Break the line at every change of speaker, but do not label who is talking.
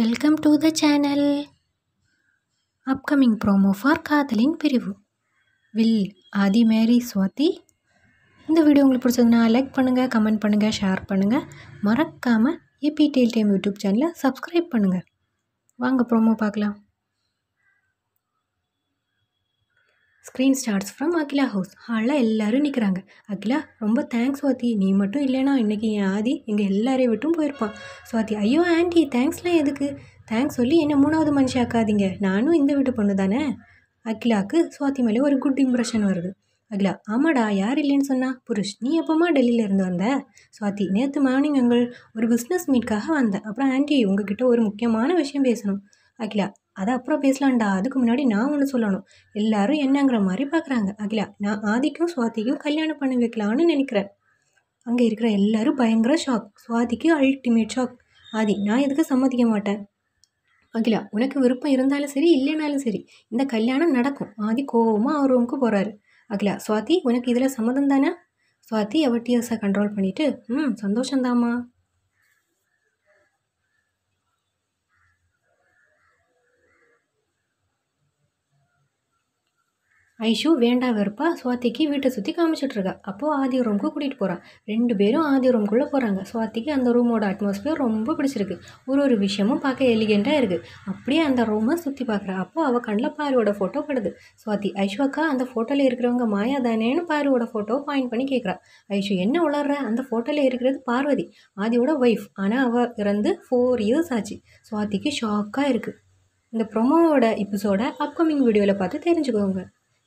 welcome to the channel upcoming promo for காதலின் பிரிவு will ஆதி மேரி ஸ்வாதி இந்த வீடியோ உங்களுக்கு பிடிச்சதுன்னா லைக் பண்ணுங்கள் கமெண்ட் பண்ணுங்கள் ஷேர் பண்ணுங்கள் மறக்காமல் ஏபிடிஎல் டைம் யூடியூப் சேனலை சப்ஸ்கிரைப் பண்ணுங்கள் வாங்க ப்ரோமோ பார்க்கலாம் screen starts from Akila house ஹாலில் எல்லோரும் நிற்கிறாங்க அகிலா ரொம்ப தேங்க்ஸ் சுவாதி நீ மட்டும் இல்லைனா இன்றைக்கி என் ஆதி எங்கள் எல்லாரையும் விட்டும் போயிருப்பான் சுவாதி ஐயோ ஆண்டி தேங்க்ஸ்லாம் எதுக்கு தேங்க்ஸ் சொல்லி என்னை மூணாவது மனுஷன் ஆக்காதீங்க நானும் இந்த வீட்டு பொண்ணு தானே அகிலாவுக்கு சுவாதி மேலே ஒரு குட் இம்ப்ரெஷன் வருது அகிலா ஆமாடா யார் இல்லைன்னு சொன்னா புருஷ் நீ எப்போமா டெல்லியிலேருந்து வந்த சுவாதி நேற்று மார்னிங் எங்கள் ஒரு பிஸ்னஸ் மீட்காக வந்தேன் அப்புறம் ஆண்டி உங்ககிட்ட ஒரு முக்கியமான விஷயம் பேசணும் அகிலா அதை அப்புறம் பேசலாம்டா அதுக்கு முன்னாடி நான் ஒன்று சொல்லணும் எல்லாரும் என்னங்கிற மாதிரி பார்க்குறாங்க அகிலா நான் ஆதிக்கும் சுவாதிக்கும் கல்யாணம் பண்ணி வைக்கலான்னு நினைக்கிறேன் அங்கே இருக்கிற எல்லாரும் பயங்கர ஷாக் சுவாதிக்கு அல்டிமேட் ஷாக் ஆதி நான் எதுக்கு சம்மதிக்க மாட்டேன் அகிலா உனக்கு விருப்பம் இருந்தாலும் சரி இல்லைனாலும் சரி இந்த கல்யாணம் நடக்கும் ஆதி கோவமாக அவர் ரூமுக்கு போகிறாரு அகிலா சுவாதி உனக்கு இதில் சம்மதம் தானே சுவாதி அவட்டியஸை கண்ட்ரோல் பண்ணிவிட்டு ம் சந்தோஷந்தாம்மா ஐஷு வேண்டா வெறுப்பா சுவாத்திக்கு வீட்டை சுற்றி காமிச்சிட்ருக்கா அப்போது ஆதி ரூமுக்கு கூட்டிகிட்டு போகிறான் ரெண்டு பேரும் ஆதி ரூம்குள்ளே போகிறாங்க சுவாத்திக்கு அந்த ரூமோட அட்மாஸ்பியர் ரொம்ப பிடிச்சிருக்கு ஒரு ஒரு விஷயமும் பார்க்க எலிகெண்ட்டாக இருக்குது அப்படியே அந்த ரூமை சுற்றி பார்க்குறா அப்போ அவள் கண்ணில் பாருவோட ஃபோட்டோ படுது சுவாதி ஐஷு அக்கா அந்த ஃபோட்டோவில் இருக்கிறவங்க மாயா தானேன்னு பாருவோட ஃபோட்டோ பாயிண்ட் பண்ணி கேட்குறா ஐஷு என்ன உளர்ற அந்த ஃபோட்டோவில் இருக்கிறது பார்வதி ஆதியோட ஒய்ஃப் ஆனால் அவள் இறந்து ஃபோர் இயர்ஸ் ஆச்சு சுவாத்திக்கு ஷாக்காக இருக்குது இந்த ப்ரொமோவோட எபிசோட அப்கமிங் வீடியோவில் பார்த்து தெரிஞ்சுக்கோங்க